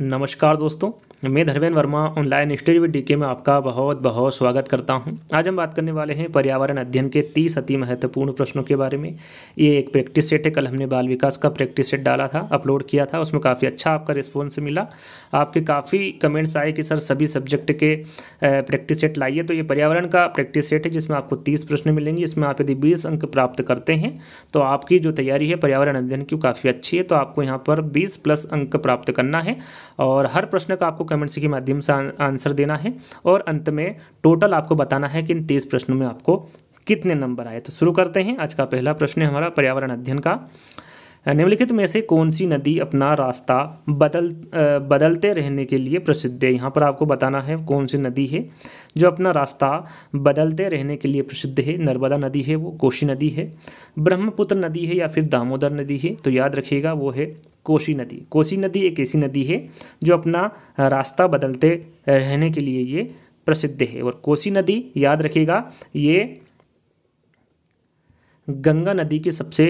नमस्कार दोस्तों मैं Dharmendra Verma online study with DK में आपका बहुत बहुत स्वागत करता हूं। आज हम बात करने वाले हैं पर्यावरण अध्ययन के तीस अति महत्वपूर्ण प्रश्नों के बारे में ये एक प्रैक्टिस सेट है कल हमने बाल विकास का प्रैक्टिस सेट डाला था अपलोड किया था उसमें काफ़ी अच्छा आपका रिस्पॉन्स मिला आपके काफ़ी कमेंट्स आए कि सर सभी सब्जेक्ट के प्रैक्टिस सेट लाइए तो ये पर्यावरण का प्रैक्टिस सेट है जिसमें आपको तीस प्रश्न मिलेंगे इसमें आप यदि बीस अंक प्राप्त करते हैं तो आपकी जो तैयारी है पर्यावरण अध्ययन की काफ़ी अच्छी है तो आपको यहाँ पर बीस प्लस अंक प्राप्त करना है और हर प्रश्न का आपको कमेंट्स के माध्यम से आंसर देना है और अंत में टोटल आपको बताना है कि इन तेईस प्रश्नों में आपको कितने नंबर आए तो शुरू करते हैं आज का पहला प्रश्न है हमारा पर्यावरण अध्ययन का निम्नलिखित में से कौन सी नदी अपना रास्ता बदल बदलते रहने के लिए प्रसिद्ध है यहाँ पर आपको बताना है कौन सी नदी है जो अपना रास्ता बदलते रहने के लिए प्रसिद्ध है नर्मदा नदी है वो कोशी नदी है ब्रह्मपुत्र नदी है या फिर दामोदर नदी है तो याद रखिएगा वो है कोसी नदी कोसी नदी एक ऐसी नदी है जो अपना रास्ता बदलते रहने के लिए ये प्रसिद्ध है और कोसी नदी याद रखिएगा ये गंगा नदी की सबसे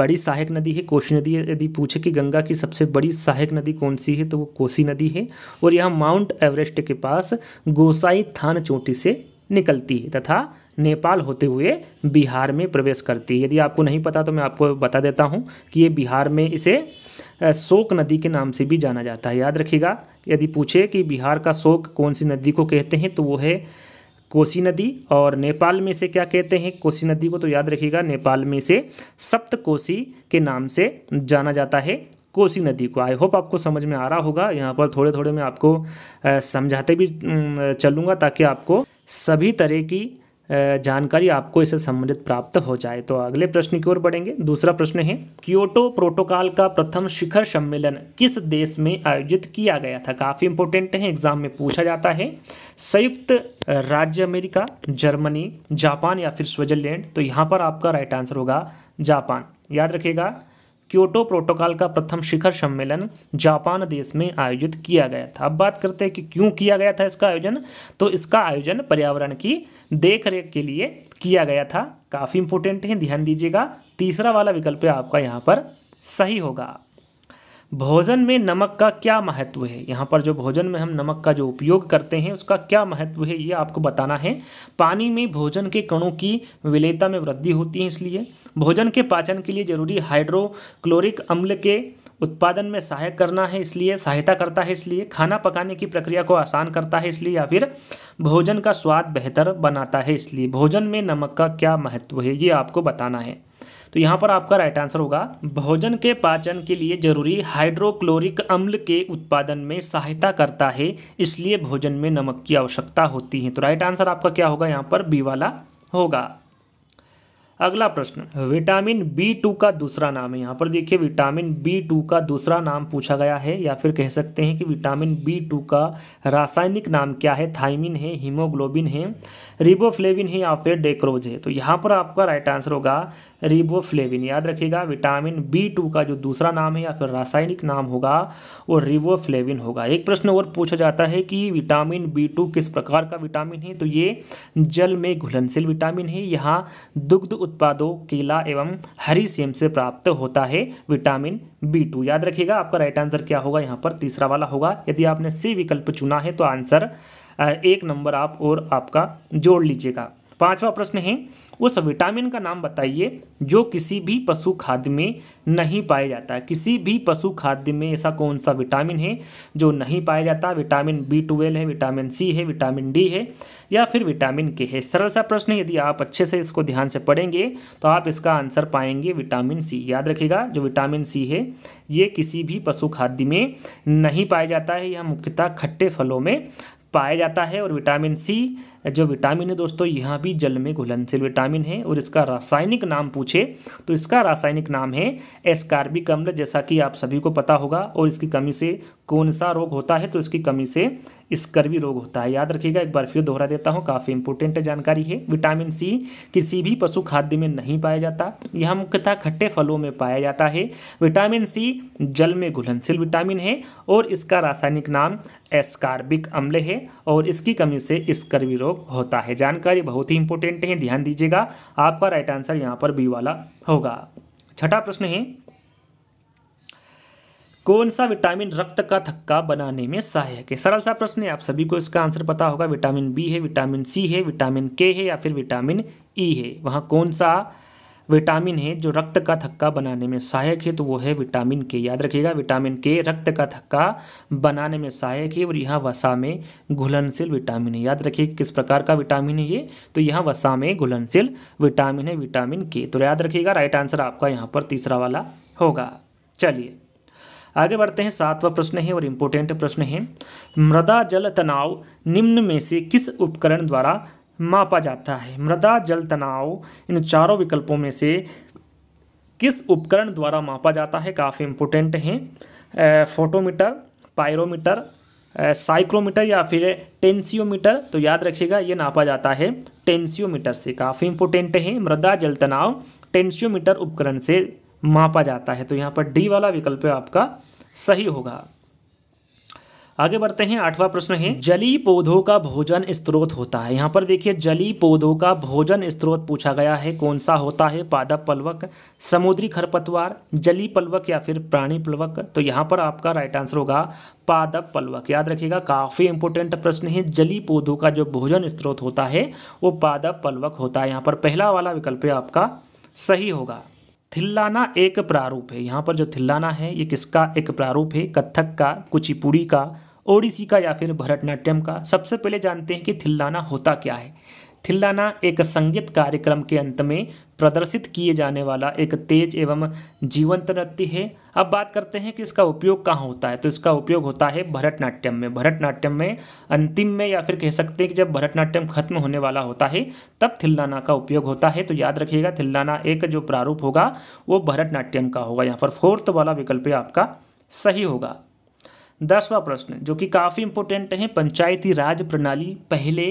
बड़ी सहायक नदी है कोसी नदी यदि पूछे कि गंगा की सबसे बड़ी सहायक नदी कौन सी है तो वो कोसी नदी है और यह माउंट एवरेस्ट के पास गोसाई थान चोटी से निकलती है तथा नेपाल होते हुए बिहार में प्रवेश करती है यदि आपको नहीं पता तो मैं आपको बता देता हूँ कि ये बिहार में इसे शोक नदी के नाम से भी जाना जाता है याद रखिएगा यदि पूछे कि बिहार का शोक कौन सी नदी को कहते हैं तो वो है कोसी नदी और नेपाल में इसे क्या कहते हैं कोसी नदी को तो याद रखिएगा नेपाल में इसे सप्त कोसी के नाम से जाना जाता है कोसी नदी को आई होप आपको समझ में आ रहा होगा यहाँ पर थोड़े थोड़े मैं आपको समझाते भी चलूँगा ताकि आपको सभी तरह की जानकारी आपको इससे संबंधित प्राप्त हो जाए तो अगले प्रश्न की ओर बढ़ेंगे दूसरा प्रश्न है क्योटो प्रोटोकॉल का प्रथम शिखर सम्मेलन किस देश में आयोजित किया गया था काफ़ी इंपॉर्टेंट है एग्जाम में पूछा जाता है संयुक्त राज्य अमेरिका जर्मनी जापान या फिर स्विट्जरलैंड तो यहाँ पर आपका राइट आंसर होगा जापान याद रखिएगा क्योटो प्रोटोकॉल का प्रथम शिखर सम्मेलन जापान देश में आयोजित किया गया था अब बात करते हैं कि क्यों किया गया था इसका आयोजन तो इसका आयोजन पर्यावरण की देखरेख के लिए किया गया था काफ़ी इंपोर्टेंट है ध्यान दीजिएगा तीसरा वाला विकल्प आपका यहाँ पर सही होगा भोजन में नमक का क्या महत्व है यहाँ पर जो भोजन में हम नमक का जो उपयोग करते हैं उसका क्या महत्व है ये आपको बताना है पानी में भोजन के कणों की विलेयता में वृद्धि होती है इसलिए भोजन के पाचन के लिए जरूरी हाइड्रोक्लोरिक अम्ल के उत्पादन में सहायक करना है इसलिए सहायता करता है इसलिए खाना पकाने की प्रक्रिया को आसान करता है इसलिए या फिर भोजन का स्वाद बेहतर बनाता है इसलिए भोजन में नमक का क्या महत्व है ये आपको बताना है तो यहाँ पर आपका राइट आंसर होगा भोजन के पाचन के लिए जरूरी हाइड्रोक्लोरिक अम्ल के उत्पादन में सहायता करता है इसलिए भोजन में नमक की आवश्यकता होती है तो राइट आंसर आपका क्या होगा यहाँ पर बी वाला होगा अगला प्रश्न विटामिन बी टू का दूसरा नाम है यहाँ पर देखिए विटामिन बी टू का दूसरा नाम पूछा गया है या फिर कह सकते हैं कि विटामिन बी टू का रासायनिक नाम क्या है थाइमिन है हीमोग्लोबिन है रिबोफ्लेविन है या फिर डेक्रोज है तो यहाँ पर आपका राइट आंसर होगा रिबोफ्लेविन याद रखिएगा विटामिन बी टू का जो दूसरा नाम है या फिर रासायनिक नाम होगा वो रिबोफ्लेविन होगा एक प्रश्न और पूछा जाता है कि विटामिन बी टू किस प्रकार का विटामिन है तो ये जल में घुलनशील विटामिन है यहाँ दुग्ध उत्पादों केला एवं हरी सेम से प्राप्त होता है विटामिन बी टू याद रखिएगा आपका राइट आंसर क्या होगा यहाँ पर तीसरा वाला होगा यदि आपने सी विकल्प चुना है तो आंसर एक नंबर आप और आपका जोड़ लीजिएगा पांचवा प्रश्न है उस विटामिन का नाम बताइए जो किसी भी पशु खाद्य में नहीं पाया जाता है किसी भी पशु खाद्य में ऐसा कौन सा विटामिन है जो नहीं पाया जाता विटामिन बी ट्वेल्व है विटामिन सी है विटामिन डी है या फिर विटामिन के है सरल सा प्रश्न यदि आप अच्छे से इसको ध्यान से पढ़ेंगे तो आप इसका आंसर पाएंगे विटामिन सी याद रखिएगा जो विटामिन सी है ये किसी भी पशु खाद्य में नहीं पाया जाता है यह मुख्यतः खट्टे फलों में पाया जाता है और विटामिन सी जो विटामिन है दोस्तों यहाँ भी जल में घुलनशील विटामिन है और इसका रासायनिक नाम पूछे तो इसका रासायनिक नाम है एस्कार्बिक अम्ल जैसा कि आप सभी को पता होगा और इसकी कमी से कौन सा रोग होता है तो इसकी कमी से स्कर्वी रोग होता है याद रखिएगा एक बार फिर दोहरा देता हूँ काफ़ी इंपॉर्टेंट जानकारी है विटामिन सी किसी भी पशु खाद्य में नहीं पाया जाता यह मुख्यतः खट्टे फलों में पाया जाता है विटामिन सी जल में घुलनशील विटामिन है और इसका रासायनिक नाम एस्कार्बिक अम्ल है और इसकी कमी से स्कर्वी रोग होता है जानकारी बहुत ही इंपॉर्टेंट है ध्यान दीजिएगा आपका राइट आंसर यहाँ पर बी वाला होगा छठा प्रश्न है कौन सा विटामिन रक्त का थक्का बनाने में सहायक है सरल सा प्रश्न है आप सभी को इसका आंसर पता होगा विटामिन बी है विटामिन सी है विटामिन के है या फिर विटामिन ई e है वहाँ कौन सा विटामिन है जो रक्त का थक्का बनाने में सहायक है तो वो है विटामिन के याद रखिएगा विटामिन के रक्त का थक्का बनाने में सहायक है और यहाँ वसा में घुलनशील विटामिन है याद रखिए किस प्रकार का विटामिन है ये तो यहाँ वसा में घुलनशील विटामिन है विटामिन के तो याद रखिएगा राइट आंसर आपका यहाँ पर तीसरा वाला होगा चलिए आगे बढ़ते हैं सातवां प्रश्न है और इम्पोर्टेंट प्रश्न है मृदा जल तनाव निम्न में से किस उपकरण द्वारा मापा जाता है मृदा जल तनाव इन चारों विकल्पों में से किस उपकरण द्वारा मापा जाता है काफ़ी इम्पोर्टेंट हैं फोटोमीटर पायरोमीटर साइक्रोमीटर या फिर टेंसियोमीटर तो याद रखिएगा ये नापा जाता है टेंसियोमीटर से काफ़ी इंपोर्टेंट है मृदा जल तनाव टेंसियोमीटर उपकरण से मापा जाता है तो यहाँ पर डी वाला विकल्प आपका सही होगा आगे बढ़ते हैं आठवां प्रश्न है जली पौधों का भोजन स्त्रोत होता है यहाँ पर देखिए जली पौधों का भोजन स्त्रोत पूछा गया है कौन सा होता है पादप पलवक समुद्री खरपतवार जली पलवक या फिर प्राणी पलवक तो यहाँ पर आपका राइट आंसर होगा पादप पलवक याद रखिएगा काफ़ी इंपॉर्टेंट प्रश्न है जली पौधों का जो भोजन स्त्रोत होता है वो पादप पलवक होता है यहाँ पर पहला वाला विकल्प आपका सही होगा थिल्लाना एक प्रारूप है यहाँ पर जो थिल्लाना है ये किसका एक प्रारूप है कथक का कुचिपुड़ी का ओडिसी का या फिर भरतनाट्यम का सबसे पहले जानते हैं कि थिल्लाना होता क्या है थिल्लाना एक संगीत कार्यक्रम के अंत में प्रदर्शित किए जाने वाला एक तेज एवं जीवंत नृत्य है अब बात करते हैं कि इसका उपयोग कहाँ होता है तो इसका उपयोग होता है भरतनाट्यम में भरतनाट्यम में अंतिम में या फिर कह सकते हैं कि जब भरतनाट्यम खत्म होने वाला होता है तब थिल्लाना का उपयोग होता है तो याद रखिएगा थिल्लाना एक जो प्रारूप होगा वो भरतनाट्यम का होगा यहाँ पर फोर्थ वाला विकल्प आपका सही होगा दसवां प्रश्न जो कि काफ़ी इंपॉर्टेंट है पंचायती राज प्रणाली पहले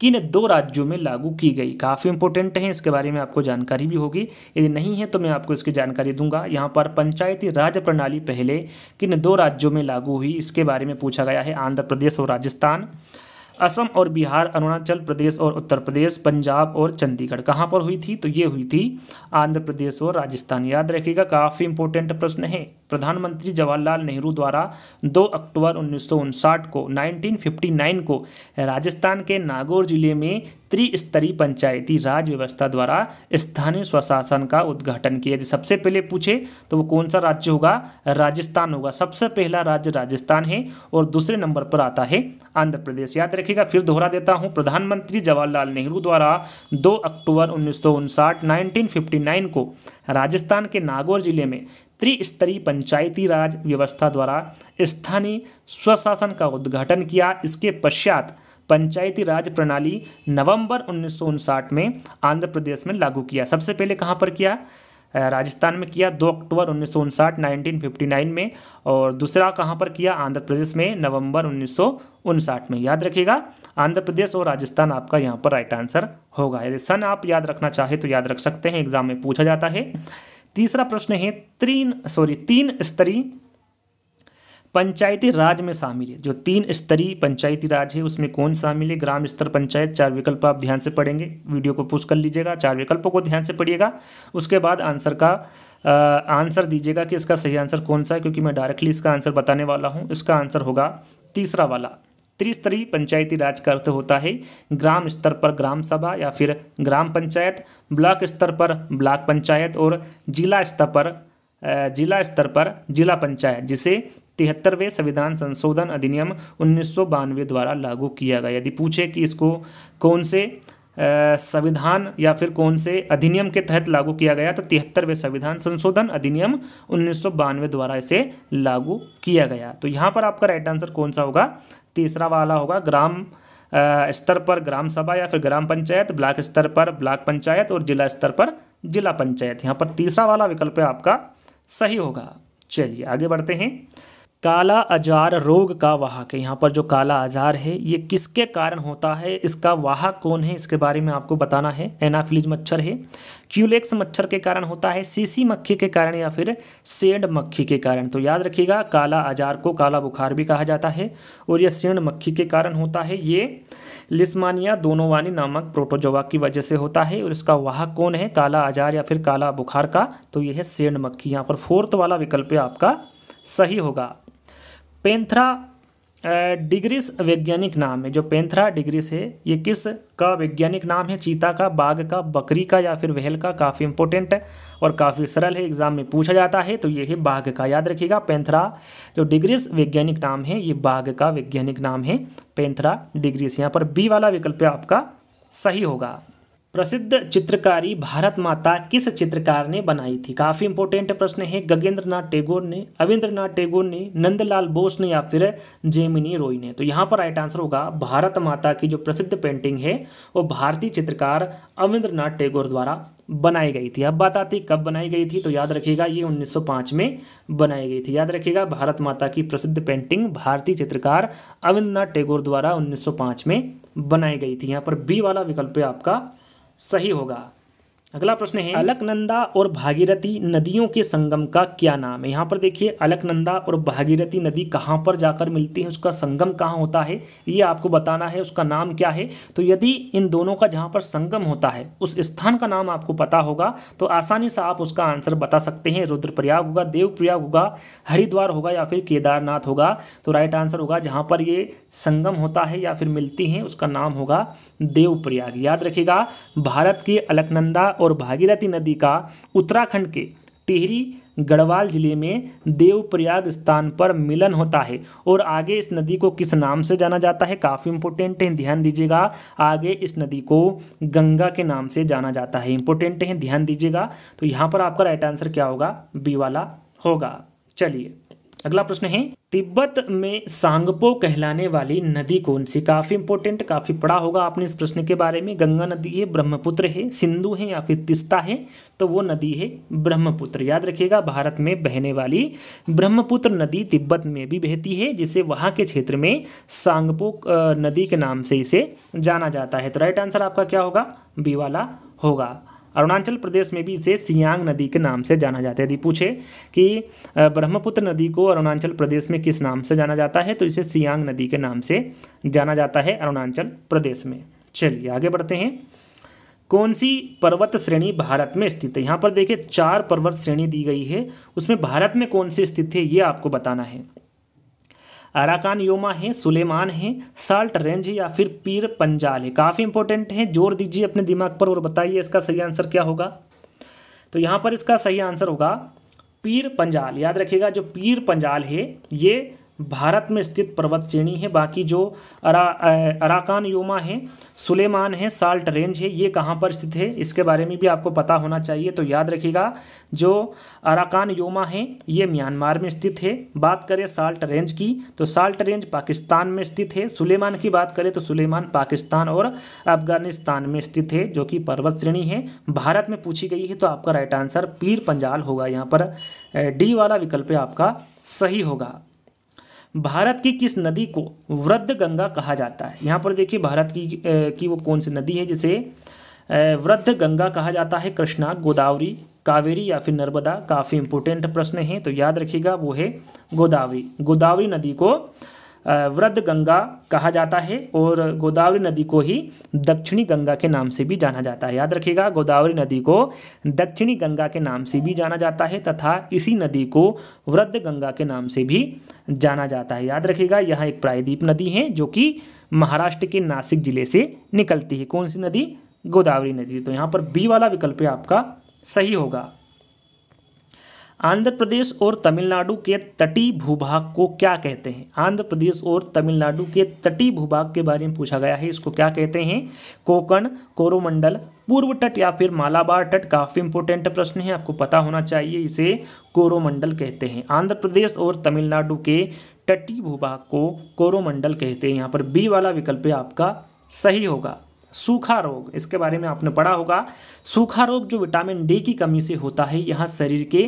किन दो राज्यों में लागू की गई काफ़ी इंपॉर्टेंट है इसके बारे में आपको जानकारी भी होगी यदि नहीं है तो मैं आपको इसकी जानकारी दूंगा यहाँ पर पंचायती राज प्रणाली पहले किन दो राज्यों में लागू हुई इसके बारे में पूछा गया है आंध्र प्रदेश और राजस्थान असम और बिहार अरुणाचल प्रदेश और उत्तर प्रदेश पंजाब और चंडीगढ़ कहाँ पर हुई थी तो ये हुई थी आंध्र प्रदेश और राजस्थान याद रखिएगा काफ़ी इंपॉर्टेंट प्रश्न है प्रधानमंत्री जवाहरलाल नेहरू द्वारा 2 अक्टूबर उन्नीस को 1959 को राजस्थान के नागौर जिले में त्रिस्तरीय पंचायती राज व्यवस्था द्वारा स्थानीय स्वशासन का उद्घाटन किया सबसे पहले पूछे तो वो कौन सा राज्य होगा राजस्थान होगा सबसे पहला राज्य राजस्थान है और दूसरे नंबर पर आता है आंध्र प्रदेश याद रखें रखिएगा फिर दोहरा देता हूँ प्रधानमंत्री जवाहरलाल नेहरू द्वारा 2 अक्टूबर उन्नीस 1959 को राजस्थान के नागौर जिले में त्रिस्तरीय पंचायती राज व्यवस्था द्वारा स्थानीय स्वशासन का उद्घाटन किया इसके पश्चात पंचायती राज प्रणाली नवंबर उन्नीस में आंध्र प्रदेश में लागू किया सबसे पहले कहाँ पर किया राजस्थान में किया दो अक्टूबर उन्नीस सौ उनसाठ में और दूसरा कहाँ पर किया आंध्र प्रदेश में नवंबर उन्नीस में याद रखिएगा आंध्र प्रदेश और राजस्थान आपका यहाँ पर राइट आंसर होगा यदि सन आप याद रखना चाहे तो याद रख सकते हैं एग्जाम में पूछा जाता है तीसरा प्रश्न है तीन सॉरी तीन स्तरीय पंचायती राज में शामिल है जो तीन स्तरीय पंचायती राज है उसमें कौन शामिल है ग्राम स्तर पंचायत चार विकल्प आप ध्यान से पढ़ेंगे वीडियो को पुश कर लीजिएगा चार विकल्पों को ध्यान से पढ़िएगा उसके बाद आंसर का आ, आंसर दीजिएगा कि इसका सही आंसर कौन सा है क्योंकि मैं डायरेक्टली इसका आंसर बताने वाला हूँ इसका आंसर होगा तीसरा वाला त्रिस्तरीय पंचायती राज का अर्थ होता है ग्राम स्तर पर ग्राम सभा या फिर ग्राम पंचायत ब्लॉक स्तर पर ब्लॉक पंचायत और जिला स्तर पर जिला स्तर पर जिला पंचायत जिसे तिहत्तरवें संविधान संशोधन अधिनियम उन्नीस द्वारा लागू किया गया यदि पूछे कि इसको कौन से संविधान या फिर कौन से अधिनियम के तहत लागू किया गया तो तिहत्तरवें संविधान संशोधन अधिनियम उन्नीस द्वारा इसे लागू किया गया तो यहाँ पर आपका राइट आंसर कौन सा होगा तीसरा वाला होगा ग्राम स्तर पर ग्राम सभा या फिर ग्राम पंचायत ब्लॉक स्तर पर ब्लॉक पंचायत और जिला स्तर पर जिला पंचायत यहाँ पर तीसरा वाला विकल्प आपका सही होगा चलिए आगे बढ़ते हैं काला आजार रोग का वाहक है यहाँ पर जो काला आजार है ये किसके कारण होता है इसका वाहक कौन है इसके बारे में आपको बताना है एनाफिलिज मच्छर है क्यूलेक्स मच्छर के कारण होता है सीसी मक्खी के कारण या फिर सेंड मक्खी के कारण तो याद रखिएगा काला आजार को काला बुखार भी कहा जाता है और यह सेंड मक्खी के कारण होता है ये लिस्मानिया दोनोवानी नामक प्रोटोजोवा की वजह से होता है और इसका वाहक कौन है काला आजार या फिर काला बुखार का तो यह है सेंड मक्खी यहाँ पर फोर्थ वाला विकल्प आपका सही होगा पेंथरा डिग्रीस वैज्ञानिक नाम है जो पेंथरा डिग्रीस है ये किस का वैज्ञानिक नाम है चीता का बाघ का बकरी का या फिर वहल का काफ़ी इंपॉर्टेंट है और काफ़ी सरल है एग्जाम में पूछा जाता है तो ये है बाघ का याद रखिएगा पेंथरा जो डिग्रीस वैज्ञानिक नाम है ये बाघ का वैज्ञानिक नाम है पेंथरा डिग्रीस यहाँ पर बी वाला विकल्प आपका सही होगा प्रसिद्ध चित्रकारी भारत माता किस चित्रकार ने बनाई थी काफ़ी इंपॉर्टेंट प्रश्न है गगेंद्र नाथ टैगोर ने अविंद्र टेगोर टैगोर ने नंदलाल बोस ने या फिर जेमिनी रोई ने तो यहाँ पर राइट आंसर होगा भारत माता की जो प्रसिद्ध पेंटिंग है वो भारतीय चित्रकार अविंद्र टेगोर टैगोर द्वारा बनाई गई थी अब बात आती कब बनाई गई थी तो याद रखिएगा ये 1905 में बनाई गई थी याद रखिएगा भारत माता की प्रसिद्ध पेंटिंग भारतीय चित्रकार अविंद्रनाथ टैगोर द्वारा 1905 में बनाई गई थी यहाँ पर बी वाला विकल्प आपका सही होगा अगला प्रश्न है अलकनंदा और भागीरथी नदियों के संगम का क्या नाम है यहाँ पर देखिए अलकनंदा और भागीरथी नदी कहाँ पर जाकर मिलती है उसका संगम कहाँ होता है ये आपको बताना है उसका नाम क्या है तो यदि इन दोनों का जहाँ पर संगम होता है उस स्थान का नाम आपको पता होगा तो आसानी से आप उसका आंसर बता सकते हैं रुद्रप्रयाग होगा देवप्रयाग होगा हरिद्वार होगा या फिर केदारनाथ होगा तो राइट आंसर होगा जहाँ पर ये संगम होता है या फिर मिलती हैं उसका नाम होगा देवप्रयाग याद रखिएगा भारत की अलकनंदा और भागीरथी नदी का उत्तराखंड के टिहरी गढ़वाल जिले में देवप्रयाग स्थान पर मिलन होता है और आगे इस नदी को किस नाम से जाना जाता है काफ़ी इम्पोर्टेंट है ध्यान दीजिएगा आगे इस नदी को गंगा के नाम से जाना जाता है इंपॉर्टेंट है ध्यान दीजिएगा तो यहाँ पर आपका राइट आंसर क्या होगा बी वाला होगा चलिए अगला प्रश्न है तिब्बत में सांगपो कहलाने वाली नदी कौन सी काफ़ी इंपॉर्टेंट काफ़ी पढ़ा होगा आपने इस प्रश्न के बारे में गंगा नदी है ब्रह्मपुत्र है सिंधु है या फिर तिस्ता है तो वो नदी है ब्रह्मपुत्र याद रखिएगा भारत में बहने वाली ब्रह्मपुत्र नदी तिब्बत में भी बहती है जिसे वहाँ के क्षेत्र में सांगपो नदी के नाम से इसे जाना जाता है तो राइट आंसर आपका क्या होगा बी वाला होगा अरुणाचल प्रदेश में भी इसे सियांग नदी के नाम से जाना जाता है यदि पूछे कि ब्रह्मपुत्र नदी को अरुणाचल प्रदेश में किस नाम से जाना जाता है तो इसे सियांग नदी के नाम से जाना जाता है अरुणाचल प्रदेश में चलिए आगे बढ़ते हैं कौन सी पर्वत श्रेणी भारत में स्थित है यहाँ पर देखिए चार पर्वत श्रेणी दी गई है उसमें भारत में कौन सी स्थित है ये आपको बताना है अराकान योमा है सुलेमान है साल्ट रेंज है या फिर पीर पंजाल है काफ़ी इंपॉर्टेंट है जोर दीजिए अपने दिमाग पर और बताइए इसका सही आंसर क्या होगा तो यहाँ पर इसका सही आंसर होगा पीर पंजाल याद रखिएगा जो पीर पंजाल है ये भारत में स्थित पर्वत श्रेणी है बाकी जो अरा अराकान योमा है सुलेमान है साल्ट रेंज है ये कहाँ पर स्थित है इसके बारे में भी आपको पता होना चाहिए तो याद रखिएगा जो अराकान योमा है ये म्यांमार में स्थित है बात करें साल्ट रेंज की तो साल्ट रेंज पाकिस्तान में स्थित है सुलेमान की बात करें तो सुलेमान पाकिस्तान और अफगानिस्तान में स्थित है जो कि पर्वत श्रेणी है भारत में पूछी गई है तो आपका राइट आंसर पीर पंजाल होगा यहाँ पर डी वाला विकल्प आपका सही होगा भारत की किस नदी को वृद्ध गंगा कहा जाता है यहाँ पर देखिए भारत की की वो कौन सी नदी है जिसे वृद्ध गंगा कहा जाता है कृष्णा गोदावरी कावेरी या फिर नर्मदा काफ़ी इंपोर्टेंट प्रश्न है तो याद रखिएगा वो है गोदावरी गोदावरी नदी को वृद्ध गंगा कहा जाता है और गोदावरी नदी को ही दक्षिणी गंगा के नाम से भी जाना जाता है याद रखिएगा गोदावरी नदी को दक्षिणी गंगा के नाम से भी जाना जाता है तथा इसी नदी को वृद्ध गंगा के नाम से भी जाना जाता है याद रखिएगा यह एक प्रायद्वीप नदी है जो कि महाराष्ट्र के नासिक जिले से निकलती है कौन सी नदी गोदावरी नदी तो यहाँ पर बी वाला विकल्प आपका सही होगा आंध्र प्रदेश और तमिलनाडु के तटीय भूभाग को क्या कहते हैं आंध्र प्रदेश और तमिलनाडु के तटीय भूभाग के बारे में पूछा गया है इसको क्या कहते हैं कोकण कोरोमंडल पूर्व तट या फिर मालाबार तट काफ़ी इंपॉर्टेंट प्रश्न है आपको पता होना चाहिए इसे कोरोमंडल कहते हैं आंध्र प्रदेश और तमिलनाडु के तटीय भूभाग को कोरोमंडल कहते हैं यहाँ पर बी वाला विकल्प आपका सही होगा सूखा रोग इसके बारे में आपने पढ़ा होगा सूखा रोग जो विटामिन डी की कमी से होता है यहाँ शरीर के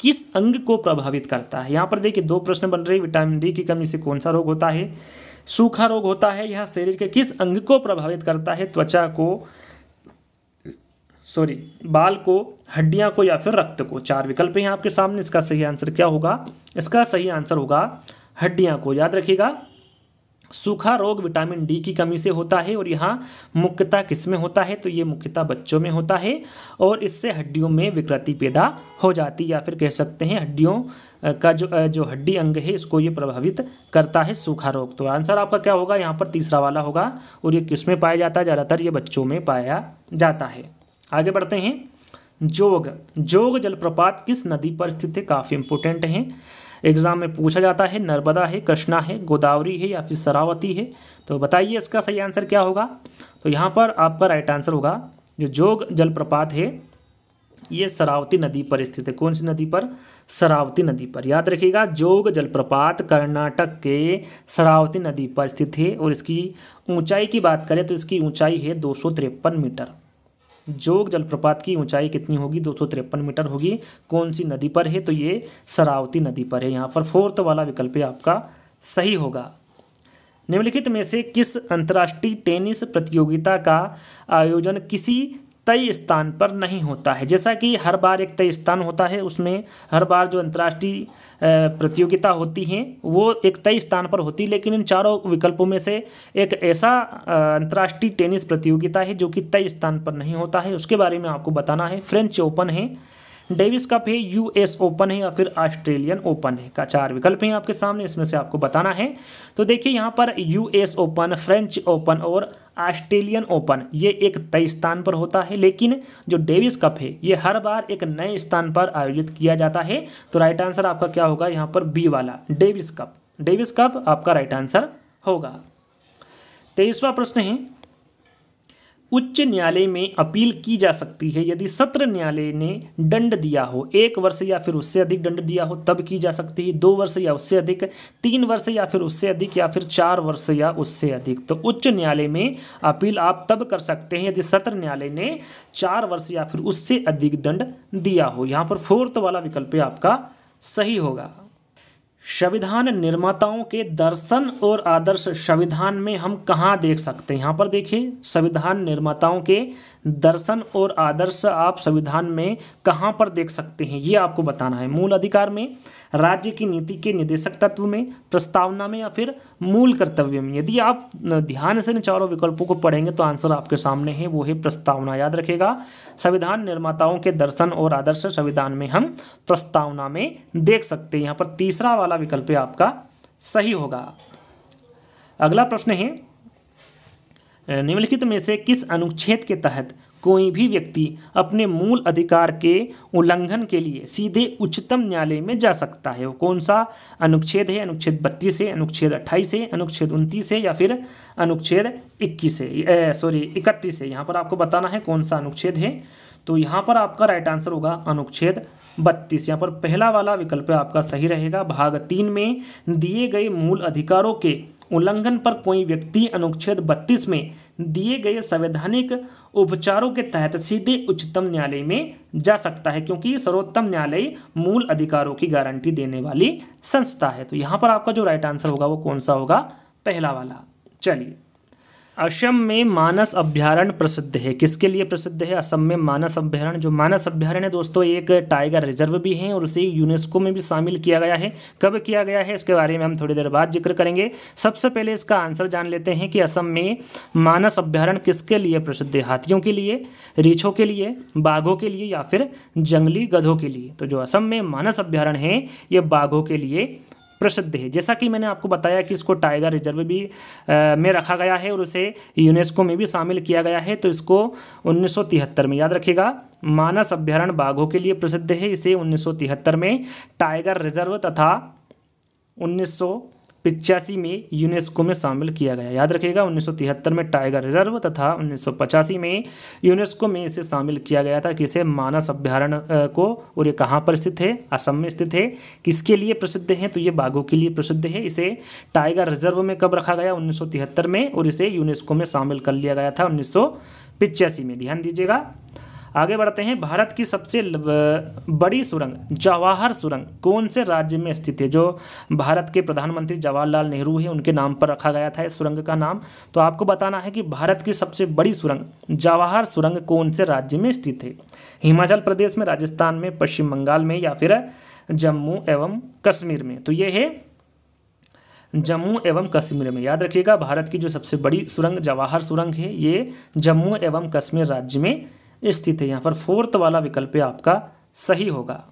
किस अंग को प्रभावित करता है यहाँ पर देखिए दो प्रश्न बन रहे विटामिन डी की कमी से कौन सा रोग होता है सूखा रोग होता है यहाँ शरीर के किस अंग को प्रभावित करता है त्वचा को सॉरी बाल को हड्डियां को या फिर रक्त को चार विकल्प हैं आपके सामने इसका सही आंसर क्या होगा इसका सही आंसर होगा हड्डियां को याद रखिएगा सूखा रोग विटामिन डी की कमी से होता है और यहाँ मुख्यतः किस में होता है तो ये मुख्यतः बच्चों में होता है और इससे हड्डियों में विकृति पैदा हो जाती या फिर कह सकते हैं हड्डियों का जो जो हड्डी अंग है इसको ये प्रभावित करता है सूखा रोग तो आंसर आपका क्या होगा यहाँ पर तीसरा वाला होगा और ये किस में पाया जाता है ज़्यादातर ये बच्चों में पाया जाता है आगे बढ़ते हैं जोग जोग जलप्रपात किस नदी पर स्थित है काफ़ी इंपोर्टेंट हैं एग्ज़ाम में पूछा जाता है नर्मदा है कृष्णा है गोदावरी है या फिर सरावती है तो बताइए इसका सही आंसर क्या होगा तो यहाँ पर आपका राइट आंसर होगा जो जोग जलप्रपात है ये सरावती नदी पर स्थित है कौन सी नदी पर सरावती नदी पर याद रखिएगा जोग जलप्रपात कर्नाटक के सरावती नदी पर स्थित है और इसकी ऊंचाई की बात करें तो इसकी ऊंचाई है दो मीटर जोग जलप्रपात की ऊंचाई कितनी होगी दो मीटर होगी कौन सी नदी पर है तो ये सरावती नदी पर है यहाँ पर फोर्थ वाला विकल्प आपका सही होगा निम्नलिखित में से किस अंतर्राष्ट्रीय टेनिस प्रतियोगिता का आयोजन किसी तय स्थान पर नहीं होता है जैसा कि हर बार एक तय स्थान होता है उसमें हर बार जो अंतर्राष्ट्रीय प्रतियोगिता होती है वो एक तय स्थान पर होती है लेकिन इन चारों विकल्पों में से एक ऐसा अंतर्राष्ट्रीय टेनिस प्रतियोगिता है जो कि तय स्थान पर नहीं होता है उसके बारे में आपको बताना है फ्रेंच ओपन है डेविस कप है यूएस ओपन है या फिर ऑस्ट्रेलियन ओपन है का चार विकल्प हैं आपके सामने इसमें से आपको बताना है तो देखिए यहाँ पर यूएस ओपन फ्रेंच ओपन और ऑस्ट्रेलियन ओपन ये एक तय स्थान पर होता है लेकिन जो डेविस कप है ये हर बार एक नए स्थान पर आयोजित किया जाता है तो राइट आंसर आपका क्या होगा यहाँ पर बी वाला डेविस कप डेविस कप आपका राइट आंसर होगा तेईसवा प्रश्न है उच्च न्यायालय में अपील की जा सकती है यदि सत्र न्यायालय ने दंड दिया हो एक वर्ष या फिर उससे अधिक दंड दिया हो तब की जा सकती है दो वर्ष या उससे अधिक तीन वर्ष या फिर उससे अधिक या फिर चार वर्ष या उससे अधिक तो उच्च न्यायालय में अपील आप तब कर सकते हैं यदि सत्र न्यायालय ने चार वर्ष या फिर उससे अधिक दंड दिया हो यहाँ पर फोर्थ वाला विकल्प आपका सही होगा संविधान निर्माताओं के दर्शन और आदर्श संविधान में हम कहाँ देख सकते हैं यहाँ पर देखिए संविधान निर्माताओं के दर्शन और आदर्श आप संविधान में कहाँ पर देख सकते हैं ये आपको बताना है मूल अधिकार में राज्य की नीति के निदेशक तत्व में प्रस्तावना में या फिर मूल कर्तव्य में यदि आप ध्यान से इन चारों विकल्पों को पढ़ेंगे तो आंसर आपके सामने है वो है प्रस्तावना याद रखेगा संविधान निर्माताओं के दर्शन और आदर्श संविधान में हम प्रस्तावना में देख सकते हैं यहाँ पर तीसरा वाला विकल्प आपका सही होगा अगला प्रश्न है निम्नलिखित में से किस अनुच्छेद के तहत कोई भी व्यक्ति अपने मूल अधिकार के उल्लंघन के लिए सीधे उच्चतम न्यायालय में जा सकता है वो कौन सा अनुच्छेद है अनुच्छेद बत्तीस है अनुच्छेद अट्ठाईस है अनुच्छेद उनतीस है या फिर अनुच्छेद इक्कीस है सॉरी इकतीस है यहाँ पर आपको बताना है कौन सा अनुच्छेद है तो यहाँ पर आपका राइट आंसर होगा अनुच्छेद बत्तीस यहाँ पर पहला वाला विकल्प आपका सही रहेगा भाग तीन में दिए गए मूल अधिकारों के उल्लंघन पर कोई व्यक्ति अनुच्छेद 32 में दिए गए संवैधानिक उपचारों के तहत सीधे उच्चतम न्यायालय में जा सकता है क्योंकि सर्वोत्तम न्यायालय मूल अधिकारों की गारंटी देने वाली संस्था है तो यहाँ पर आपका जो राइट आंसर होगा वो कौन सा होगा पहला वाला चलिए असम में मानस अभ्यारण्य प्रसिद्ध है किसके लिए प्रसिद्ध है असम में मानस अभ्यारण्य जो मानस अभ्यारण्य है दोस्तों एक टाइगर रिजर्व भी है और उसे यूनेस्को में भी शामिल किया गया है कब किया गया है इसके बारे में हम थोड़ी देर बाद जिक्र करेंगे सबसे पहले इसका आंसर जान लेते हैं कि असम में मानस अभ्यारण्य किसके लिए प्रसिद्ध है हाथियों के लिए रीछों के लिए बाघों के लिए या फिर जंगली गधों के लिए तो जो असम में मानस अभ्यारण्य है ये बाघों के लिए प्रसिद्ध है जैसा कि मैंने आपको बताया कि इसको टाइगर रिजर्व भी आ, में रखा गया है और उसे यूनेस्को में भी शामिल किया गया है तो इसको 1973 में याद रखिएगा मानस अभ्यारण्य बाघों के लिए प्रसिद्ध है इसे 1973 में टाइगर रिजर्व तथा पिचासी में यूनेस्को में शामिल किया गया याद रखिएगा 1973 में टाइगर रिजर्व तथा 1985 में यूनेस्को में इसे शामिल किया गया था कि इसे मानस अभ्यारण्य को और ये कहाँ पर स्थित है असम में स्थित है किसके लिए प्रसिद्ध है तो ये बाघों के लिए प्रसिद्ध है इसे टाइगर रिजर्व में कब रखा गया उन्नीस में और इसे यूनेस्को में शामिल कर लिया गया था उन्नीस में ध्यान दीजिएगा आगे बढ़ते हैं भारत की सबसे बड़ी सुरंग जवाहर सुरंग कौन से राज्य में स्थित है जो भारत के प्रधानमंत्री जवाहरलाल नेहरू है उनके नाम पर रखा गया था इस सुरंग का नाम तो आपको बताना है कि भारत की सबसे बड़ी सुरंग जवाहर सुरंग कौन से राज्य में स्थित है हिमाचल प्रदेश में राजस्थान में पश्चिम बंगाल में या फिर जम्मू एवं कश्मीर में तो ये है जम्मू एवं कश्मीर में याद रखिएगा भारत की जो सबसे बड़ी सुरंग जवाहर सुरंग है ये जम्मू एवं कश्मीर राज्य में स्थित है यहाँ पर फोर्थ वाला विकल्प आपका सही होगा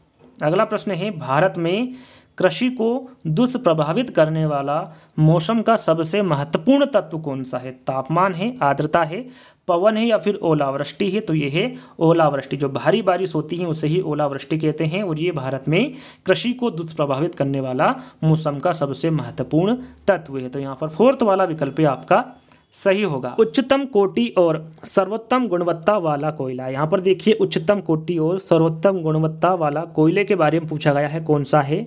अगला प्रश्न है भारत में कृषि को दुष्प्रभावित करने वाला मौसम का सबसे महत्वपूर्ण तत्व कौन सा है तापमान है आर्द्रता है पवन है या फिर ओलावृष्टि है तो ये है ओलावृष्टि जो भारी बारिश होती है उसे ही ओलावृष्टि कहते हैं और ये भारत में कृषि को दुष्प्रभावित करने वाला मौसम का सबसे महत्वपूर्ण तत्व है तो यहाँ पर फोर्थ वाला विकल्प आपका सही होगा उच्चतम कोटि और सर्वोत्तम गुणवत्ता वाला कोयला यहाँ पर देखिए उच्चतम कोटि और सर्वोत्तम गुणवत्ता वाला कोयले के बारे में पूछा गया है कौन सा है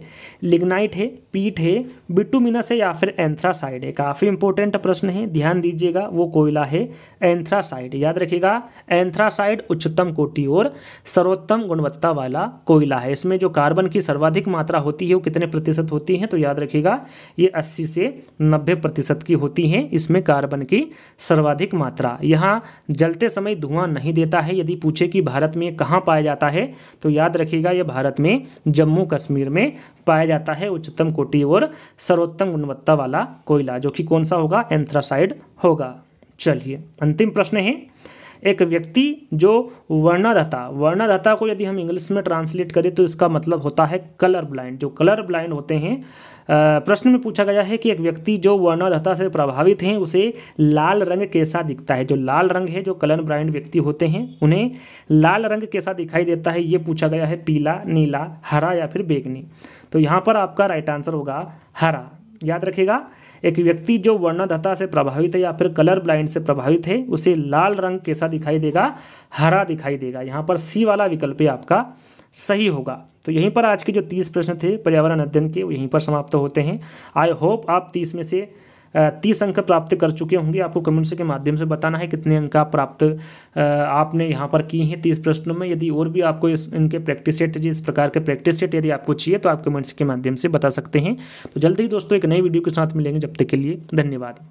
लिग्नाइट है पीट है बिटुमिनस है या फिर एंथ्रासाइड है काफ़ी इंपॉर्टेंट प्रश्न है ध्यान दीजिएगा वो कोयला है एंथ्रासाइड याद रखिएगा एंथ्रासाइड उच्चतम कोटि और सर्वोत्तम गुणवत्ता वाला कोयला है इसमें जो कार्बन की सर्वाधिक मात्रा होती है वो कितने प्रतिशत होती है तो याद रखिएगा ये अस्सी से नब्बे प्रतिशत की होती हैं इसमें कार्बन की की सर्वाधिक मात्रा यहाँ जलते समय धुआं नहीं देता है यदि पूछे कि भारत में कहाँ पाया जाता है तो याद रखिएगा यह भारत में जम्मू कश्मीर में पाया जाता है उच्चतम कोटि और सर्वोत्तम गुणवत्ता वाला कोयला जो कि कौन सा होगा एंथ्रासाइड होगा चलिए अंतिम प्रश्न है एक व्यक्ति जो वर्णाधता वर्णाधता को यदि हम इंग्लिश में ट्रांसलेट करें तो इसका मतलब होता है कलर ब्लाइंड जो कलर ब्लाइंड होते हैं प्रश्न में पूछा गया है कि एक व्यक्ति जो वर्णाधता से प्रभावित हैं उसे लाल रंग कैसा दिखता है जो लाल रंग है जो कलर ब्लाइंड व्यक्ति होते हैं उन्हें लाल रंग कैसा दिखाई देता है ये पूछा गया है पीला नीला हरा या फिर बेगनी तो यहाँ पर आपका राइट आंसर होगा हरा याद रखिएगा एक व्यक्ति जो वर्णधता से प्रभावित है या फिर कलर ब्लाइंड से प्रभावित है उसे लाल रंग कैसा दिखाई देगा हरा दिखाई देगा यहाँ पर सी वाला विकल्प आपका सही होगा तो यहीं पर आज के जो तीस प्रश्न थे पर्यावरण अध्ययन के यहीं पर समाप्त होते हैं आई होप आप तीस में से तीस अंक प्राप्त कर चुके होंगे आपको कमेंट्स के माध्यम से बताना है कितने अंक आप प्राप्त आपने यहाँ पर किए हैं तीस प्रश्नों में यदि और भी आपको इस इनके प्रैक्टिस सेट इस प्रकार के प्रैक्टिस सेट यदि आपको चाहिए तो आप कमेंट्स के माध्यम से बता सकते हैं तो जल्द ही दोस्तों एक नई वीडियो के साथ मिलेंगे जब तक के लिए धन्यवाद